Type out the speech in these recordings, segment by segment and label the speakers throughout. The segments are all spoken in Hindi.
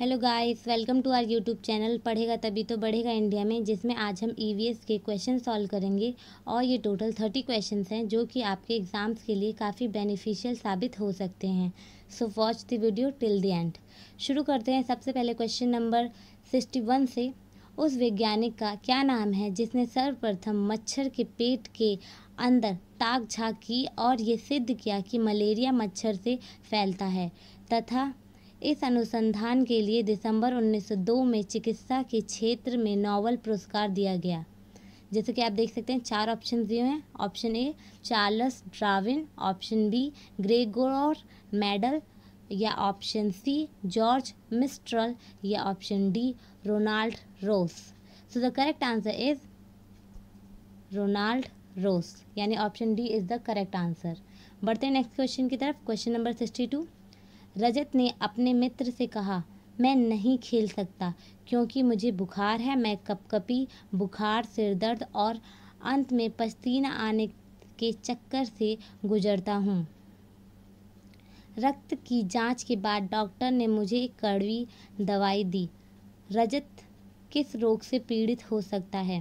Speaker 1: Hello guys welcome to our YouTube channel पढ़ेगा तभी तो बढ़ेगा इंडिया में जिसमें आज हम ईवीएस e के क्वेश्चन सॉल्व करेंगे और ये टोटल थर्टी क्वेश्चंस हैं जो कि आपके एग्ज़ाम्स के लिए काफ़ी बेनिफिशियल साबित हो सकते हैं so watch the video till the end शुरू करते हैं सबसे पहले क्वेश्चन नंबर सिक्सटी वन से उस वैज्ञानिक का क्या नाम है जिसने सर्वप्रथम मच्छर के पेट के अंदर ताक झाक की और ये सिद्ध किया कि मलेरिया मच्छर से फैलता है तथा इस अनुसंधान के लिए दिसंबर 1902 में चिकित्सा के क्षेत्र में नोबल पुरस्कार दिया गया जैसे कि आप देख सकते हैं चार ऑप्शन दिए हैं option A Charles Darwin option B Gregor Mendel या ऑप्शन सी जॉर्ज मिस्ट्रल या option D Ronald Ross so the correct answer is Ronald Ross यानी option D is the correct answer बढ़ते हैं नेक्स्ट क्वेश्चन की तरफ question number sixty two Rajat ने अपने मित्र से कहा मैं नहीं खेल सकता क्योंकि मुझे बुखार है मैं कपकपी बुखार सिर दर्द और अंत में पसीना आने के चक्कर से गुजरता हूँ रक्त की जांच के बाद डॉक्टर ने मुझे कड़वी दवाई दी रजत किस रोग से पीड़ित हो सकता है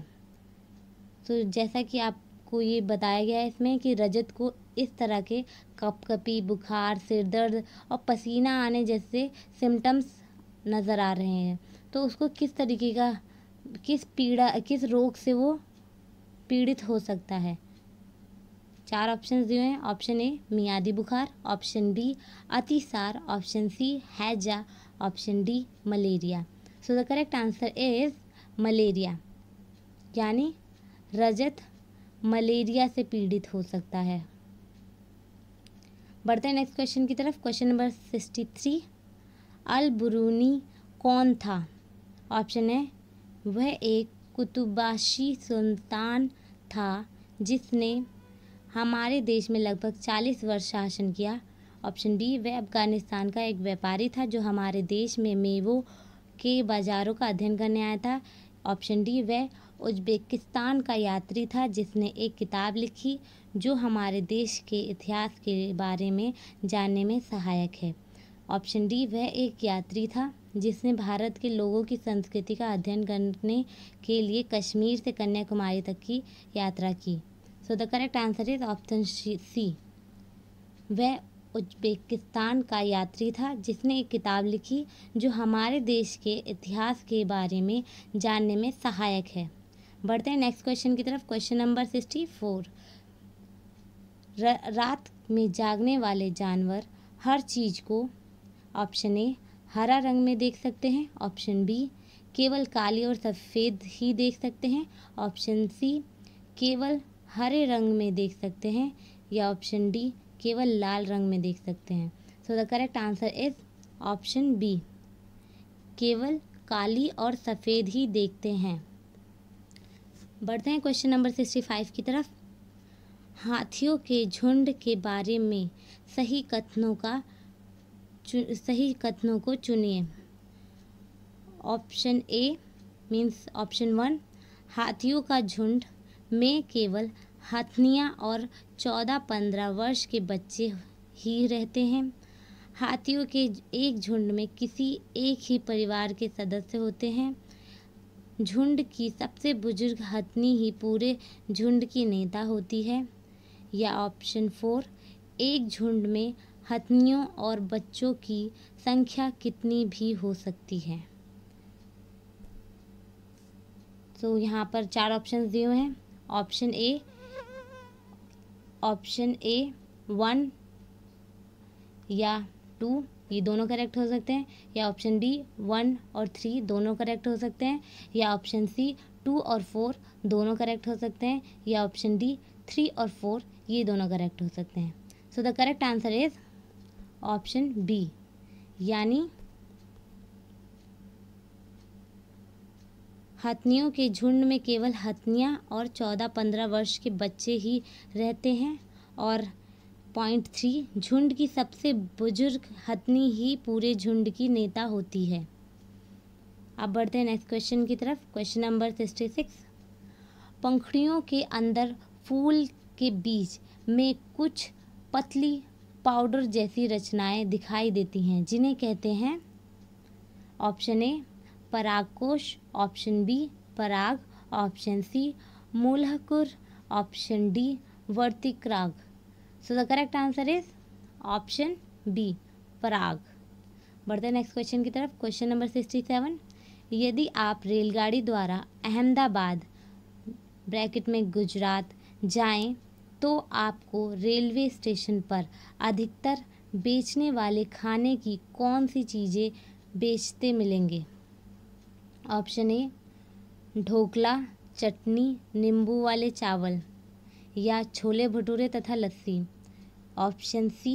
Speaker 1: तो जैसा कि आप आपको ये बताया गया है इसमें कि रजत को इस तरह के कपकपी बुखार सिर दर्द और पसीना आने जैसे सिम्टम्स नज़र आ रहे हैं तो उसको किस तरीके का किस पीड़ा किस रोग से वो पीड़ित हो सकता है चार ऑप्शन दिए हैं ऑप्शन ए मियादी बुखार ऑप्शन बी अतिसार ऑप्शन सी हैजा option D malaria so the correct answer is malaria यानी रजत मलेरिया से पीड़ित हो सकता है बढ़ते हैं नेक्स्ट क्वेश्चन की तरफ question number sixty three Al Biruni कौन था ऑप्शन है वह एक कुतुबाशी सुल्तान था जिसने हमारे देश में लगभग चालीस वर्ष शासन किया ऑप्शन बी वह अफगानिस्तान का एक व्यापारी था जो हमारे देश में मेवों के बाज़ारों का अध्ययन करने आया था ऑप्शन डी वह उज्बेकिस्तान का यात्री था जिसने एक किताब लिखी जो हमारे देश के इतिहास के बारे में जानने में सहायक है ऑप्शन डी वह एक यात्री था जिसने भारत के लोगों की संस्कृति का अध्ययन करने के लिए कश्मीर से कन्याकुमारी तक की यात्रा की so the correct answer is option C वह उज्बेकिस्तान का यात्री था जिसने एक किताब लिखी जो हमारे देश के इतिहास के बारे में जानने में सहायक है बढ़ते हैं नेक्स्ट क्वेश्चन की तरफ क्वेश्चन नंबर सिक्सटी फोर रात में जागने वाले जानवर हर चीज़ को ऑप्शन ए हरा रंग में देख सकते हैं ऑप्शन बी केवल काली और सफ़ेद ही देख सकते हैं ऑप्शन सी केवल हरे रंग में देख सकते हैं या ऑप्शन डी केवल लाल रंग में देख सकते हैं so the correct answer is option B केवल काली और सफ़ेद ही देखते हैं बढ़ते हैं क्वेश्चन नंबर सिक्सटी फाइव की तरफ हाथियों के झुंड के बारे में सही कथनों का सही कथनों को चुनिए option A means option one हाथियों का झुंड में केवल हथनिया और चौदह पंद्रह वर्ष के बच्चे ही रहते हैं हाथियों के एक झुंड में किसी एक ही परिवार के सदस्य होते हैं झुंड की सबसे बुजुर्ग हथनी ही पूरे झुंड की नेता होती है या ऑप्शन फोर एक झुंड में हथनियों और बच्चों की संख्या कितनी भी हो सकती है तो so, यहाँ पर चार ऑप्शन दिए हैं option A option A one या टू ये दोनों करेक्ट हो सकते हैं या ऑप्शन डी वन और थ्री दोनों करेक्ट हो सकते हैं या ऑप्शन सी टू और फोर दोनों करेक्ट हो सकते हैं या ऑप्शन डी थ्री और फोर ये दोनों करेक्ट हो सकते हैं so the correct answer is option B यानी हथनियों के झुंड में केवल हथनियाँ और चौदह पंद्रह वर्ष के बच्चे ही रहते हैं और पॉइंट थ्री झुंड की सबसे बुजुर्ग हथनी ही पूरे झुंड की नेता होती है अब बढ़ते हैं नेक्स्ट क्वेश्चन की तरफ क्वेश्चन नंबर सिक्सटी सिक्स पंखड़ियों के अंदर फूल के बीच में कुछ पतली पाउडर जैसी रचनाएं दिखाई देती हैं जिन्हें कहते हैं ऑप्शन ए परागकोश ऑप्शन बी पराग ऑप्शन सी मूलहकुर ऑप्शन डी वर्तिक्राग so the correct answer is option B पराग बढ़ते हैं नेक्स्ट क्वेश्चन की तरफ क्वेश्चन नंबर सिक्सटी सेवन यदि आप रेलगाड़ी द्वारा अहमदाबाद ब्रैकेट में गुजरात जाएं तो आपको रेलवे स्टेशन पर अधिकतर बेचने वाले खाने की कौन सी चीज़ें बेचते मिलेंगे ऑप्शन ए ढोकला चटनी नींबू वाले चावल या छोले भटूरे तथा लस्सी ऑप्शन सी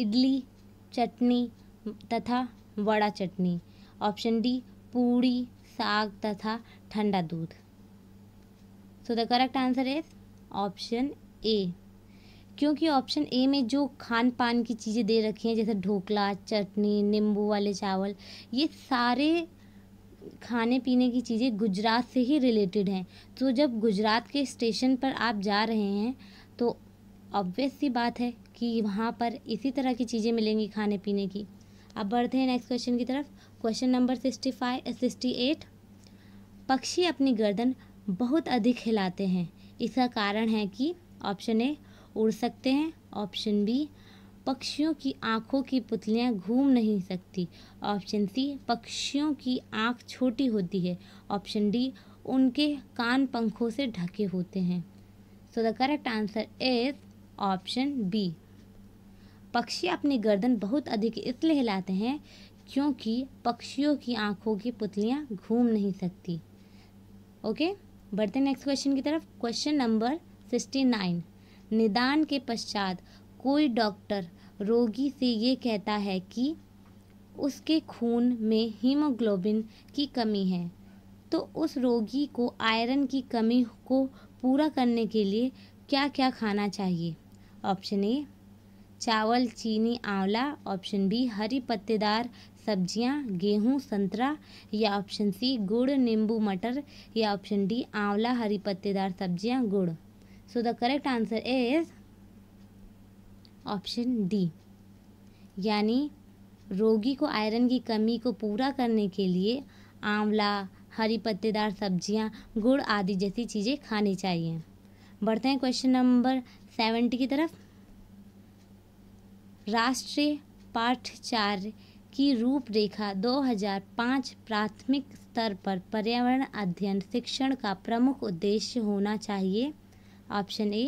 Speaker 1: इडली चटनी तथा वड़ा चटनी ऑप्शन डी पूड़ी साग तथा ठंडा दूध so the correct answer is option A क्योंकि ऑप्शन ए में जो खान पान की चीज़ें दे रखी हैं जैसे ढोकला चटनी नींबू वाले चावल ये सारे खाने पीने की चीज़ें गुजरात से ही रिलेटेड हैं तो जब गुजरात के स्टेशन पर आप जा रहे हैं तो ऑब्वियस सी बात है कि वहाँ पर इसी तरह की चीज़ें मिलेंगी खाने पीने की अब बढ़ते हैं नेक्स्ट क्वेश्चन की तरफ question number sixty five sixty eight पक्षी अपनी गर्दन बहुत अधिक हिलाते हैं इसका कारण है कि ऑप्शन ए उड़ सकते हैं ऑप्शन बी पक्षियों की आँखों की पुतलियाँ घूम नहीं सकती ऑप्शन सी पक्षियों की आँख छोटी होती है ऑप्शन डी उनके कान पंखों से ढके होते हैं so the correct answer is option B पक्षी अपनी गर्दन बहुत अधिक इसलिए हिलाते हैं क्योंकि पक्षियों की आँखों की पुतलियाँ घूम नहीं सकती ओके बढ़ते नेक्स्ट क्वेश्चन की तरफ क्वेश्चन नंबर सिक्सटी नाइन निदान के पश्चात कोई डॉक्टर रोगी से ये कहता है कि उसके खून में हीमोग्लोबिन की कमी है तो उस रोगी को आयरन की कमी को पूरा करने के लिए क्या क्या खाना चाहिए ऑप्शन ए चावल चीनी आंवला ऑप्शन बी हरी पत्तेदार सब्जियां गेहूं संतरा या ऑप्शन सी गुड़ नींबू मटर या ऑप्शन डी आंवला हरी पत्तेदार सब्जियां गुड़ so the correct answer is option D यानी रोगी को आयरन की कमी को पूरा करने के लिए आंवला हरी पत्तेदार सब्जियां, गुड़ आदि जैसी चीज़ें खानी चाहिए बढ़ते हैं क्वेश्चन नंबर सेवेंटी की तरफ राष्ट्रीय पाठचार्य की रूपरेखा 2005 प्राथमिक स्तर पर पर्यावरण अध्ययन शिक्षण का प्रमुख उद्देश्य होना चाहिए ऑप्शन ए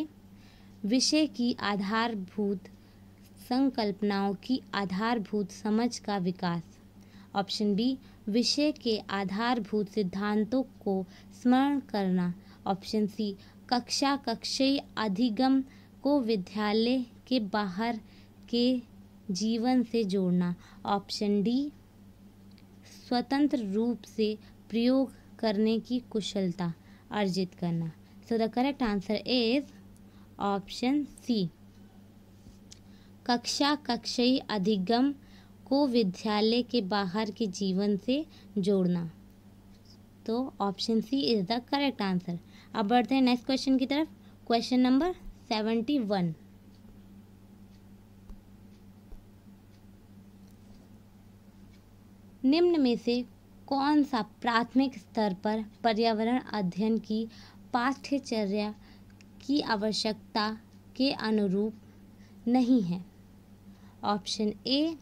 Speaker 1: विषय की आधारभूत संकल्पनाओं की आधारभूत समझ का विकास ऑप्शन बी विषय के आधारभूत सिद्धांतों को स्मरण करना ऑप्शन सी कक्षा कक्षीय अधिगम को विद्यालय के बाहर के जीवन से जोड़ना ऑप्शन डी स्वतंत्र रूप से प्रयोग करने की कुशलता अर्जित करना so the correct answer is option C कक्षा कक्षाई अधिगम को विद्यालय के बाहर के जीवन से जोड़ना तो option C is the correct answer अब बढ़ते हैं नेक्स्ट क्वेश्चन की तरफ क्वेश्चन नंबर सेवेंटी वन निम्न में से कौन सा प्राथमिक स्तर पर पर्यावरण अध्ययन की पाठ्यचर्या की आवश्यकता के अनुरूप नहीं है ऑप्शन ए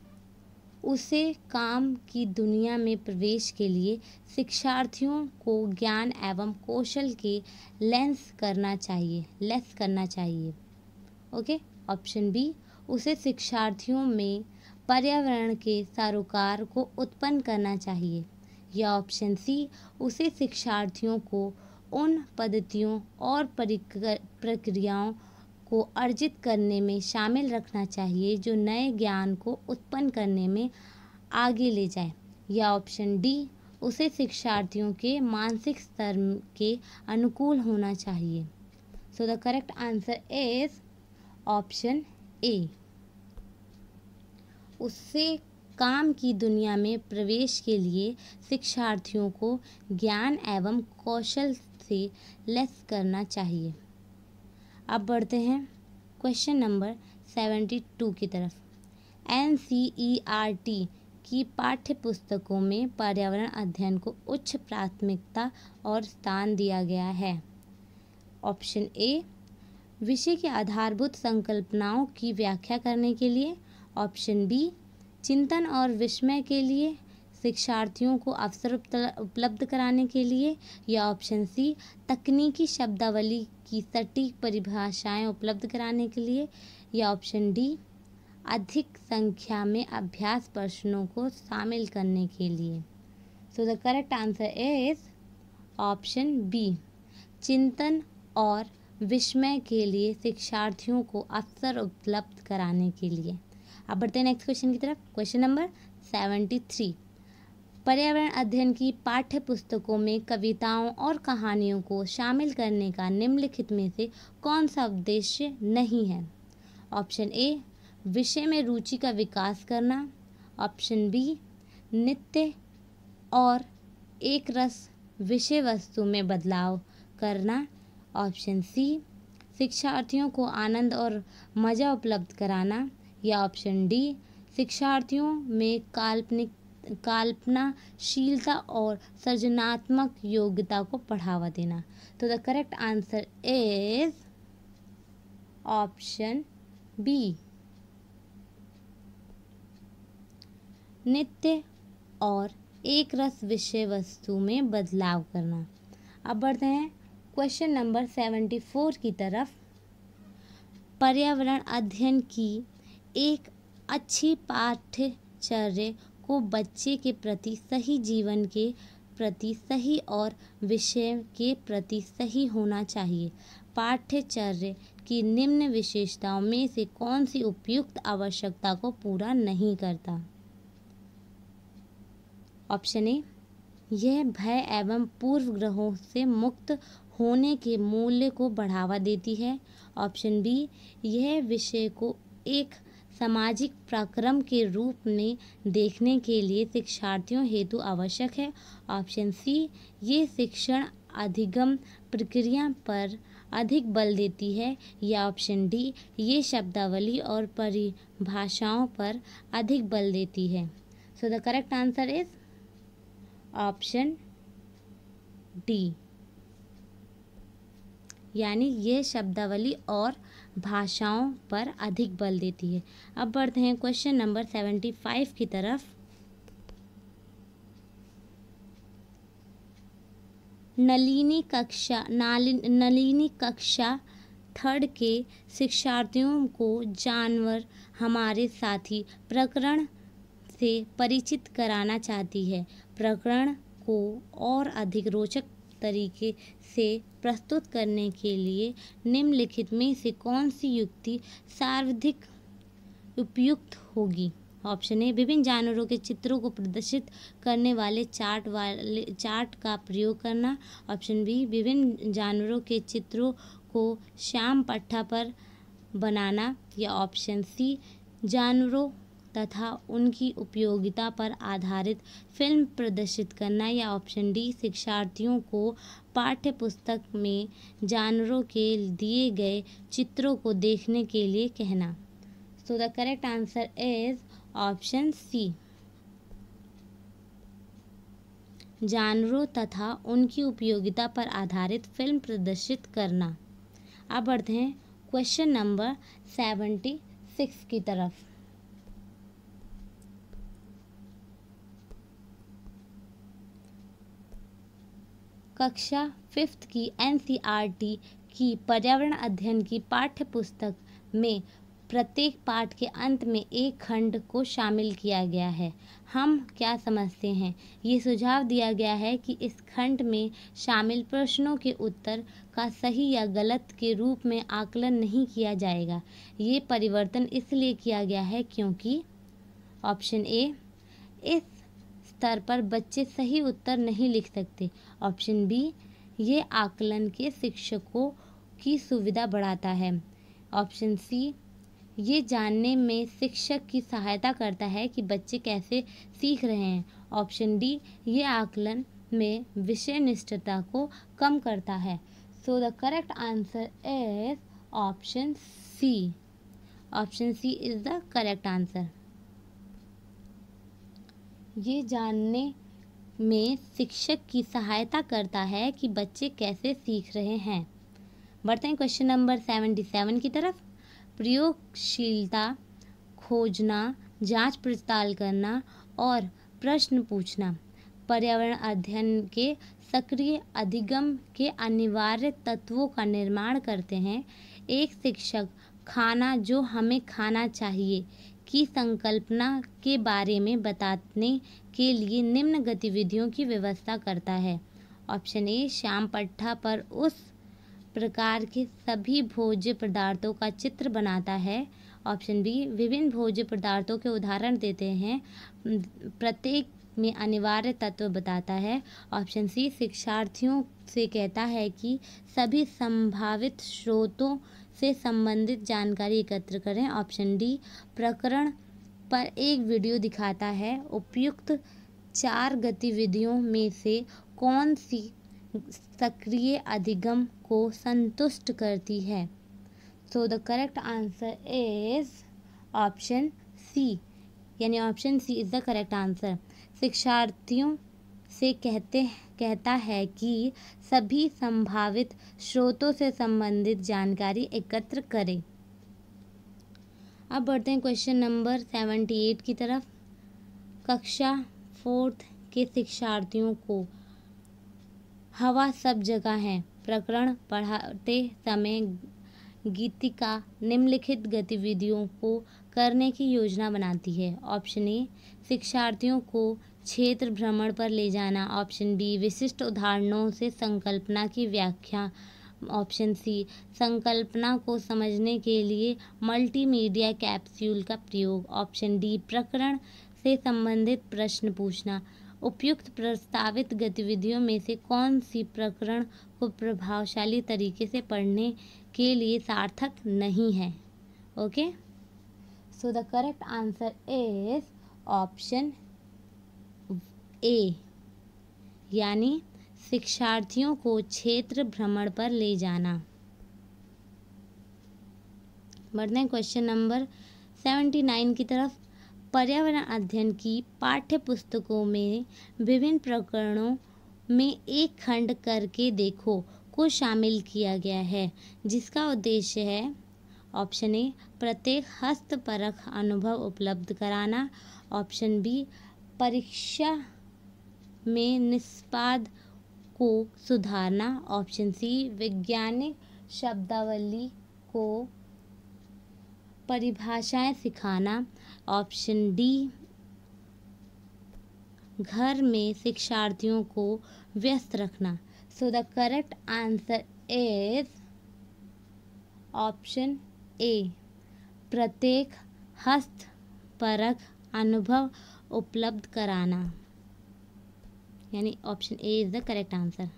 Speaker 1: उसे काम की दुनिया में प्रवेश के लिए शिक्षार्थियों को ज्ञान एवं कौशल के लेंस करना चाहिए लेस करना चाहिए ओके ऑप्शन बी उसे शिक्षार्थियों में पर्यावरण के सारोकार को उत्पन्न करना चाहिए या ऑप्शन सी उसे शिक्षार्थियों को उन पद्धतियों और प्रक्रियाओं को अर्जित करने में शामिल रखना चाहिए जो नए ज्ञान को उत्पन्न करने में आगे ले जाए या ऑप्शन डी उसे शिक्षार्थियों के मानसिक स्तर के अनुकूल होना चाहिए so the correct answer is option A उससे काम की दुनिया में प्रवेश के लिए शिक्षार्थियों को ज्ञान एवं कौशल से लेस करना चाहिए अब बढ़ते हैं क्वेश्चन नंबर सेवेंटी टू की तरफ N C E R T की पाठ्य पुस्तकों में पर्यावरण अध्ययन को उच्च प्राथमिकता और स्थान दिया गया है ऑप्शन ए विषय के आधारभूत संकल्पनाओं की व्याख्या करने के लिए ऑप्शन बी चिंतन और विस्मय के लिए शिक्षार्थियों को अवसर उपलब्ध कराने के लिए या ऑप्शन सी तकनीकी शब्दावली की सटीक परिभाषाएं उपलब्ध कराने के लिए या ऑप्शन डी अधिक संख्या में अभ्यास प्रश्नों को शामिल करने के लिए so the correct answer is option B चिंतन और विस्मय के लिए शिक्षार्थियों को अवसर उपलब्ध कराने के लिए अब बढ़ते हैं नेक्स्ट क्वेश्चन की तरफ क्वेश्चन नंबर सेवेंटी थ्री पर्यावरण अध्ययन की पाठ्य पुस्तकों में कविताओं और कहानियों को शामिल करने का निम्नलिखित में से कौन सा उद्देश्य नहीं है ऑप्शन ए विषय में रुचि का विकास करना ऑप्शन बी नित्य और एक रस विषय वस्तु में बदलाव करना ऑप्शन सी शिक्षार्थियों को आनंद और मज़ा उपलब्ध कराना या ऑप्शन डी शिक्षार्थियों में काल्पनिक कल्पनाशीलता और सृजनात्मक योग्यता को बढ़ावा देना तो the correct answer is option B नित्य और एक रस विषय वस्तु में बदलाव करना अब बढ़ते हैं क्वेश्चन नंबर सेवेंटी फोर की तरफ पर्यावरण अध्ययन की एक अच्छी पाठ्यचर्य को बच्चे के प्रति सही जीवन के प्रति सही और विषय के प्रति सही होना चाहिए पाठ्यचर्य की निम्न विशेषताओं में से कौन सी उपयुक्त आवश्यकता को पूरा नहीं करता ऑप्शन ए यह भय एवं पूर्वग्रहों से मुक्त होने के मूल्य को बढ़ावा देती है ऑप्शन बी यह विषय को एक सामाजिक प्रक्रम के रूप में देखने के लिए शिक्षार्थियों हेतु आवश्यक है ऑप्शन सी ये शिक्षण अधिगम प्रक्रिया पर अधिक बल देती है या ऑप्शन डी ये शब्दावली और परिभाषाओं पर अधिक बल देती है so the correct answer is option D यानी यह शब्दावली और भाषाओं पर अधिक बल देती है अब बढ़ते हैं क्वेश्चन नंबर सेवेंटी फाइव की तरफ नलिनी कक्षा नाल नलिनी कक्षा थर्ड के शिक्षार्थियों को जानवर हमारे साथी प्रकरण से परिचित कराना चाहती है प्रकरण को और अधिक रोचक तरीके से प्रस्तुत करने के लिए निम्नलिखित में से कौन सी युक्ति सर्वाधिक उपयुक्त होगी ऑप्शन ए विभिन्न जानवरों के चित्रों को प्रदर्शित करने वाले चार्ट वाले चार्ट का प्रयोग करना ऑप्शन बी विभिन्न जानवरों के चित्रों को श्याम पट्टा पर बनाना या ऑप्शन सी जानवरों तथा उनकी उपयोगिता पर आधारित फिल्म प्रदर्शित करना या ऑप्शन डी शिक्षार्थियों को पाठ्य पुस्तक में जानवरों के दिए गए चित्रों को देखने के लिए कहना so the correct answer is option C जानवरों तथा उनकी उपयोगिता पर आधारित फिल्म प्रदर्शित करना अब बढ़ते हैं क्वेश्चन नंबर सेवेंटी सिक्स की तरफ कक्षा फिफ्थ की एनसीईआरटी e की पर्यावरण अध्ययन की पाठ्य पुस्तक में प्रत्येक पाठ के अंत में एक खंड को शामिल किया गया है हम क्या समझते हैं ये सुझाव दिया गया है कि इस खंड में शामिल प्रश्नों के उत्तर का सही या गलत के रूप में आकलन नहीं किया जाएगा ये परिवर्तन इसलिए किया गया है क्योंकि ऑप्शन ए इस स्तर पर बच्चे सही उत्तर नहीं लिख सकते ऑप्शन बी ये आकलन के शिक्षकों की सुविधा बढ़ाता है ऑप्शन सी ये जानने में शिक्षक की सहायता करता है कि बच्चे कैसे सीख रहे हैं ऑप्शन डी ये आकलन में विषय निष्ठता को कम करता है so the correct answer is option C option C is the correct answer ये जानने में शिक्षक की सहायता करता है कि बच्चे कैसे सीख रहे हैं बढ़ते हैं क्वेश्चन नंबर सेवेंटी सेवन की तरफ प्रयोगशीलता खोजना जांच पड़ताल करना और प्रश्न पूछना पर्यावरण अध्ययन के सक्रिय अधिगम के अनिवार्य तत्वों का निर्माण करते हैं एक शिक्षक खाना जो हमें खाना चाहिए की संकल्पना के बारे में बताने के लिए निम्न गतिविधियों की व्यवस्था करता है ऑप्शन ए श्याम पट्टा पर उस प्रकार के सभी भोज्य पदार्थों का चित्र बनाता है ऑप्शन बी विभिन्न भोज्य पदार्थों के उदाहरण देते हैं प्रत्येक में अनिवार्य तत्व बताता है ऑप्शन सी शिक्षार्थियों से कहता है कि सभी संभावित स्रोतों से संबंधित जानकारी एकत्र करें ऑप्शन डी प्रकरण पर एक वीडियो दिखाता है उपयुक्त चार गतिविधियों में से कौन सी सक्रिय अधिगम को संतुष्ट करती है so the correct answer is option C यानी option C is the correct answer शिक्षार्थियों से कहते कहता है कि सभी संभावित स्रोतों से संबंधित जानकारी एकत्र करें अब बढ़ते हैं क्वेश्चन नंबर सेवेंटी एट की तरफ कक्षा फोर्थ के शिक्षार्थियों को हवा सब जगह है प्रकरण पढ़ाते समय गीतिका निम्नलिखित गतिविधियों को करने की योजना बनाती है ऑप्शन ए शिक्षार्थियों को क्षेत्र भ्रमण पर ले जाना ऑप्शन बी विशिष्ट उदाहरणों से संकल्पना की व्याख्या ऑप्शन सी संकल्पना को समझने के लिए मल्टीमीडिया कैप्सूल का प्रयोग ऑप्शन डी प्रकरण से संबंधित प्रश्न पूछना उपयुक्त प्रस्तावित गतिविधियों में से कौन सी प्रकरण को प्रभावशाली तरीके से पढ़ने के लिए सार्थक नहीं है okay so the correct answer is option A यानी शिक्षार्थियों को क्षेत्र भ्रमण पर ले जाना बढ़ते हैं क्वेश्चन नंबर सेवेंटी नाइन की तरफ पर्यावरण अध्ययन की पाठ्य पुस्तकों में विभिन्न प्रकरणों में एक खंड करके देखो को शामिल किया गया है जिसका उद्देश्य है ऑप्शन ए प्रत्येक हस्तपरख अनुभव उपलब्ध कराना ऑप्शन बी परीक्षा में निष्पाद को सुधारना ऑप्शन सी वैज्ञानिक शब्दावली को परिभाषाएं सिखाना ऑप्शन डी घर में शिक्षार्थियों को व्यस्त रखना So the correct answer is option A. प्रत्येक हस्त parak अनुभव उपलब्ध कराना यानी option A is the correct answer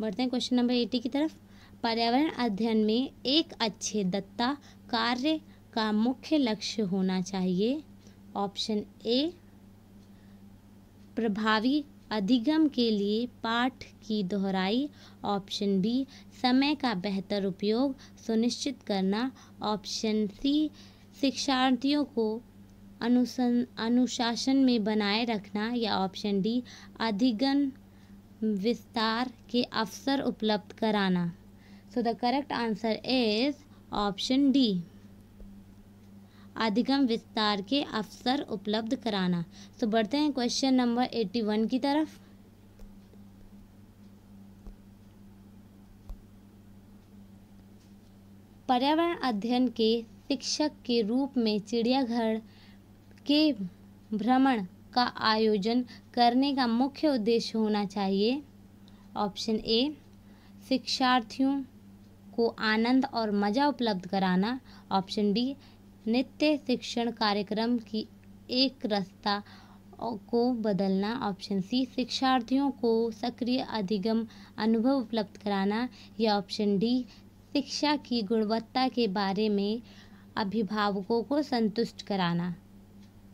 Speaker 1: बढ़ते हैं क्वेश्चन नंबर एटी की तरफ पर्यावरण अध्ययन में एक अच्छे दत्ता कार्य का मुख्य लक्ष्य होना चाहिए ऑप्शन ए प्रभावी अधिगम के लिए पाठ की दोहराई ऑप्शन बी समय का बेहतर उपयोग सुनिश्चित करना ऑप्शन सी शिक्षार्थियों को अनुशासन में बनाए रखना या ऑप्शन डी अधिगम विस्तार के अवसर उपलब्ध कराना so the correct answer is option D अधिगम विस्तार के अवसर उपलब्ध कराना तो बढ़ते हैं क्वेश्चन नंबर एट्टी वन की तरफ पर्यावरण अध्ययन के शिक्षक के रूप में चिड़ियाघर के भ्रमण का आयोजन करने का मुख्य उद्देश्य होना चाहिए ऑप्शन ए शिक्षार्थियों को आनंद और मज़ा उपलब्ध कराना ऑप्शन बी नित्य शिक्षण कार्यक्रम की एक रास्ता को बदलना ऑप्शन सी शिक्षार्थियों को सक्रिय अधिगम अनुभव उपलब्ध कराना या ऑप्शन डी शिक्षा की गुणवत्ता के बारे में अभिभावकों को संतुष्ट कराना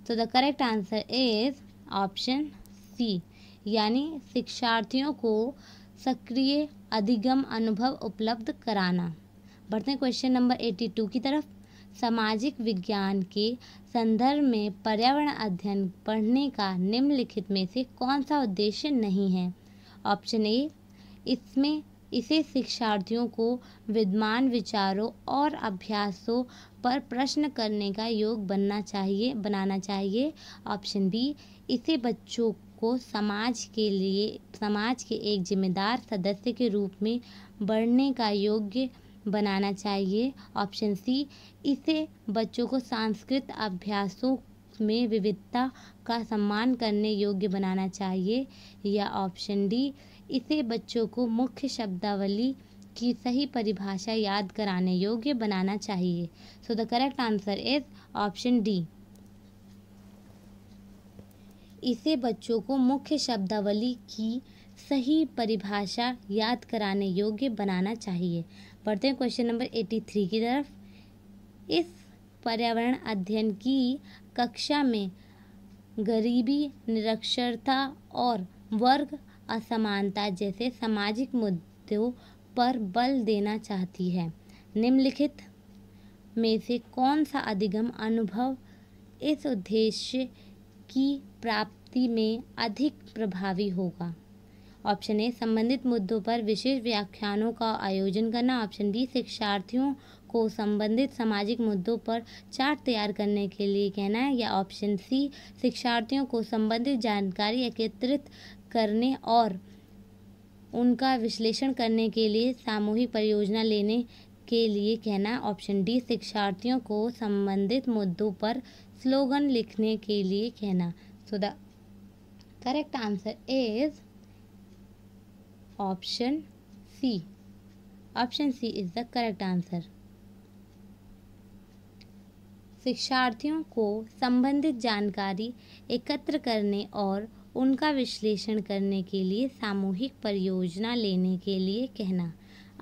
Speaker 1: तो the correct answer is option C यानी शिक्षार्थियों को सक्रिय अधिगम अनुभव उपलब्ध कराना बढ़ते क्वेश्चन नंबर एटी टू की तरफ सामाजिक विज्ञान के संदर्भ में पर्यावरण अध्ययन पढ़ने का निम्नलिखित में से कौन सा उद्देश्य नहीं है ऑप्शन ए इसमें इसे शिक्षार्थियों को विद्यमान विचारों और अभ्यासों पर प्रश्न करने का योग बनना चाहिए बनाना चाहिए ऑप्शन बी इसे बच्चों को समाज के लिए समाज के एक जिम्मेदार सदस्य के रूप में बढ़ने का योग्य बनाना चाहिए ऑप्शन सी इसे बच्चों को सांस्कृत अभ्यासों में विविधता का सम्मान करने योग्य बनाना चाहिए या ऑप्शन डी इसे बच्चों को मुख्य शब्दावली की सही परिभाषा याद कराने योग्य बनाना चाहिए so the correct answer is option D इसे बच्चों को मुख्य शब्दावली की सही परिभाषा याद कराने योग्य बनाना चाहिए बढ़ते हैं क्वेश्चन नंबर एटी थ्री की तरफ इस पर्यावरण अध्ययन की कक्षा में गरीबी निरक्षरता और वर्ग असमानता जैसे सामाजिक मुद्दों पर बल देना चाहती है निम्नलिखित में से कौन सा अधिगम अनुभव इस उद्देश्य की प्राप्ति में अधिक प्रभावी होगा ऑप्शन ए संबंधित मुद्दों पर विशेष व्याख्यानों का आयोजन करना ऑप्शन बी शिक्षार्थियों को संबंधित सामाजिक मुद्दों पर चार्ट तैयार करने के लिए कहना है या ऑप्शन सी शिक्षार्थियों को संबंधित जानकारी एकत्रित करने और उनका विश्लेषण करने के लिए सामूहिक परियोजना लेने के लिए कहना है ऑप्शन डी शिक्षार्थियों को संबंधित मुद्दों पर स्लोगन लिखने के लिए कहना so the correct answer is option C option C is the correct answer शिक्षार्थियों को संबंधित जानकारी एकत्र करने और उनका विश्लेषण करने के लिए सामूहिक परियोजना लेने के लिए कहना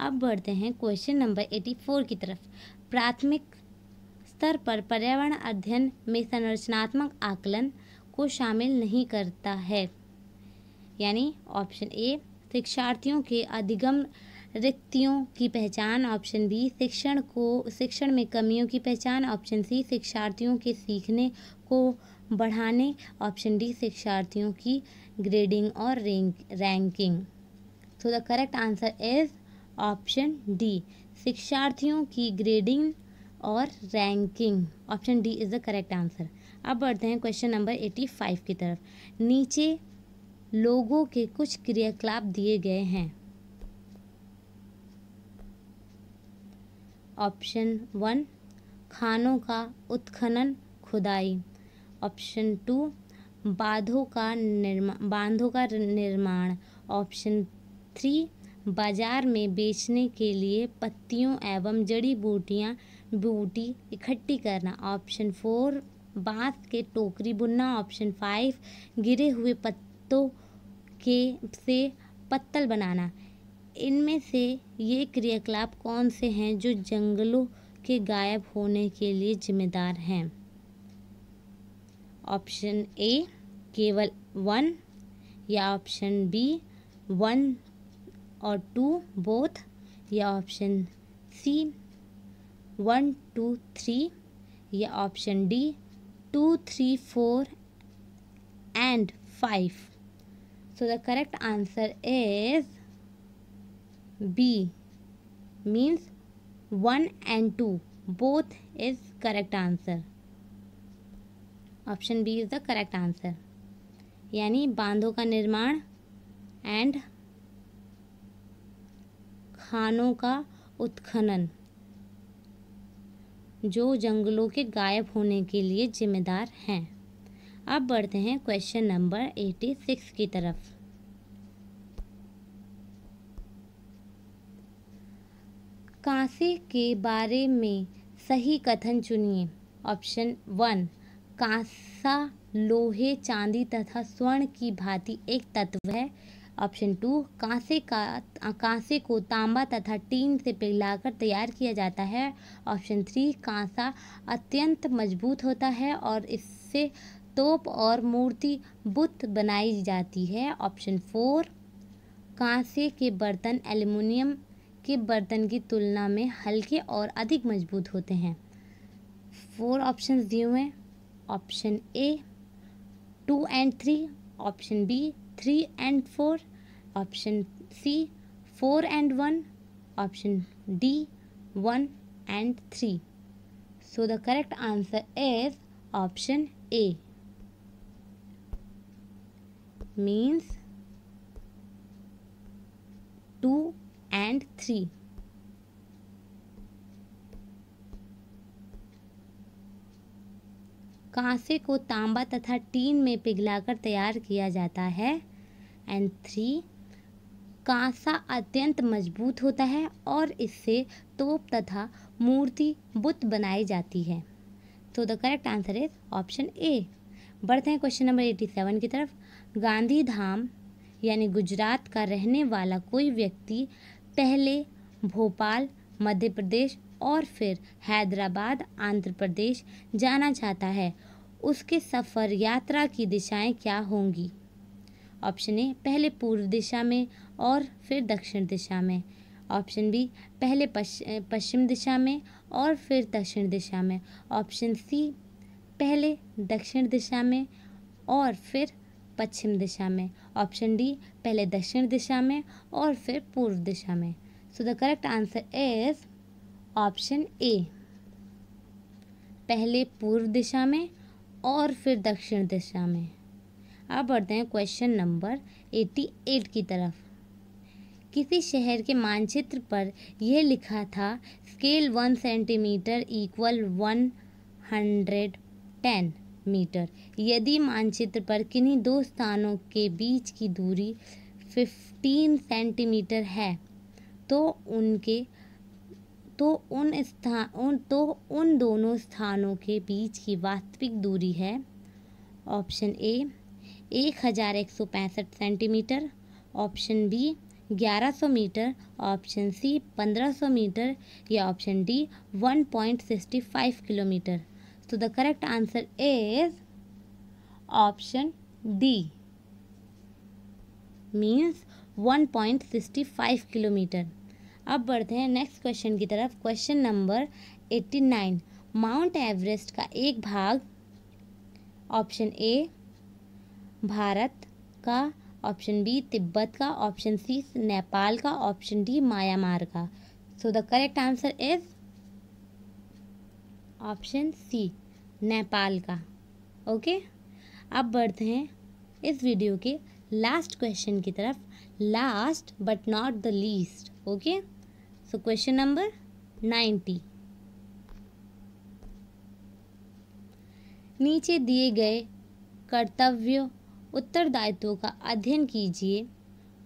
Speaker 1: अब बढ़ते हैं क्वेश्चन नंबर एटी फोर की तरफ प्राथमिक स्तर पर पर्यावरण अध्ययन में संरचनात्मक आकलन को शामिल नहीं करता है यानी ऑप्शन ए शिक्षार्थियों के अधिगम रिक्तियों की पहचान ऑप्शन बी शिक्षण को शिक्षण में कमियों की पहचान ऑप्शन सी शिक्षार्थियों के सीखने को बढ़ाने ऑप्शन डी शिक्षार्थियों की ग्रेडिंग और ranking so the correct answer is option D शिक्षार्थियों की ग्रेडिंग और ranking option D is the correct answer अब बढ़ते हैं क्वेश्चन नंबर एटी फाइव की तरफ नीचे लोगों के कुछ क्रियाकलाप दिए गए हैं ऑप्शन वन खानों का उत्खनन खुदाई ऑप्शन टू बांधों का निर्माण बांधों का निर्माण ऑप्शन थ्री बाजार में बेचने के लिए पत्तियों एवं जड़ी बूटियाँ बूटी इकट्ठी करना ऑप्शन फोर बांस के टोकरी बुनना ऑप्शन फाइव गिरे हुए पत्ते पत्तों के से पत्तल बनाना इनमें से ये क्रियाकलाप कौन से हैं जो जंगलों के गायब होने के लिए जिम्मेदार हैं ऑप्शन ए केवल वन या ऑप्शन बी वन और टू बोथ या option C one two three या option D two three four and five So the correct answer is B means 1 and 2 both is correct answer. Option B is the correct answer. यानी बांधों का निर्माण एंड खानों का उत्खनन जो जंगलों के गायब होने के लिए जिम्मेदार हैं अब बढ़ते हैं क्वेश्चन नंबर एटी सिक्स की तरफ कांसे के बारे में सही कथन चुनिए ऑप्शन वन कांसा लोहे चांदी तथा स्वर्ण की भांति एक तत्व है ऑप्शन टू कांसे का कांसे को तांबा तथा टीन से पिघलाकर तैयार किया जाता है ऑप्शन थ्री कांसा अत्यंत मजबूत होता है और इससे स्तूप और मूर्ति बुत बनाई जाती है ऑप्शन फोर कांसे के बर्तन एल्युमिनियम के बर्तन की तुलना में हल्के और अधिक मजबूत होते हैं फोर ऑप्शन दिए हुए हैं option A two and three option B three and four option C four and one option D one and three so the correct answer is option A means 2 and 3 कांसे को तांबा तथा टीन में पिघलाकर तैयार किया जाता है एंड थ्री कांसा अत्यंत मजबूत होता है और इससे तोप तथा मूर्ति बुत बनाई जाती है तो the correct answer is option A बढ़ते हैं क्वेश्चन नंबर एटी सेवन की तरफ गांधीधाम यानी गुजरात का रहने वाला कोई व्यक्ति पहले भोपाल मध्य प्रदेश और फिर हैदराबाद आंध्र प्रदेश जाना चाहता है उसके सफ़र यात्रा की दिशाएं क्या होंगी ऑप्शन ए पहले पूर्व दिशा में और फिर दक्षिण दिशा में ऑप्शन बी पहले पश्चिम दिशा में और फिर दक्षिण दिशा में ऑप्शन सी पहले दक्षिण दिशा में और फिर पश्चिम दिशा में ऑप्शन डी पहले दक्षिण दिशा में और फिर पूर्व दिशा में so the correct answer is option A पहले पूर्व दिशा में और फिर दक्षिण दिशा में अब बढ़ते हैं क्वेश्चन नंबर एट्टी एट की तरफ किसी शहर के मानचित्र पर यह लिखा था scale one centimetre equal one hundred ten metre यदि मानचित्र पर किन्हीं दो स्थानों के बीच की दूरी 15 सेंटीमीटर है तो उनके तो उन स्थान तो उन दोनों स्थानों के बीच की वास्तविक दूरी है ऑप्शन ए एक हज़ार एक सौ पैंसठ सेंटीमीटर ऑप्शन बी ग्यारह सौ मीटर ऑप्शन सी पंद्रह सौ मीटर या option D one point sixty five kilometre So the correct answer is option D means 1.65 kilometre अब बढ़ते हैं नेक्स्ट क्वेश्चन की तरफ question number eighty nine Mount Everest का एक भाग ऑप्शन ए भारत का ऑप्शन बी तिब्बत का ऑप्शन सी नेपाल का ऑप्शन डी म्यांमार का so the correct answer is option C Nepal का ओके अब बढ़ते हैं इस वीडियो के लास्ट क्वेश्चन की तरफ last but not the least okay so question number ninety नीचे दिए गए कर्तव्य उत्तरदायित्वों का अध्ययन कीजिए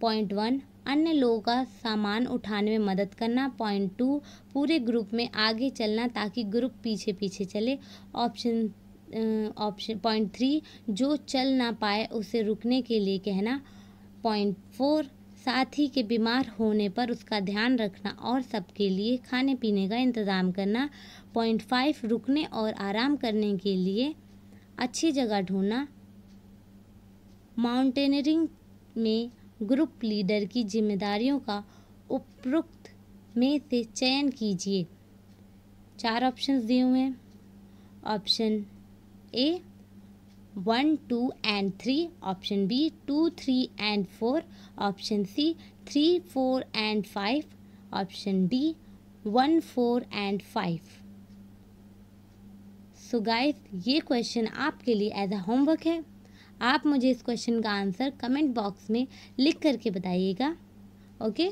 Speaker 1: पॉइंट वन अन्य लोगों का सामान उठाने में मदद करना पॉइंट टू पूरे ग्रुप में आगे चलना ताकि ग्रुप पीछे पीछे चले ऑप्शन ऑप्शन पॉइंट थ्री जो चल ना पाए उसे रुकने के लिए कहना पॉइंट फोर साथी के बीमार होने पर उसका ध्यान रखना और सबके लिए खाने पीने का इंतज़ाम करना पॉइंट फाइव रुकने और आराम करने के लिए अच्छी जगह ढूंढना माउंटेनरिंग में ग्रुप लीडर की जिम्मेदारियों का उपरोक्त में से चयन कीजिए चार ऑप्शन दिए हुए हैं option A one two and three option B two three and four option C three four and five option D one four and five so guys ये क्वेश्चन आपके लिए एज अ होमवर्क है आप मुझे इस क्वेश्चन का आंसर कमेंट बॉक्स में लिख करके बताइएगा ओके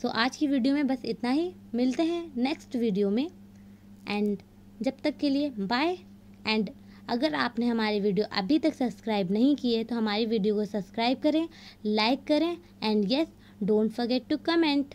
Speaker 1: सो आज की वीडियो में बस इतना ही मिलते हैं नेक्स्ट वीडियो में एंड जब तक के लिए बाय एंड अगर आपने हमारे वीडियो अभी तक सब्सक्राइब नहीं किए तो हमारी वीडियो को सब्सक्राइब करें लाइक करें and yes don't forget to comment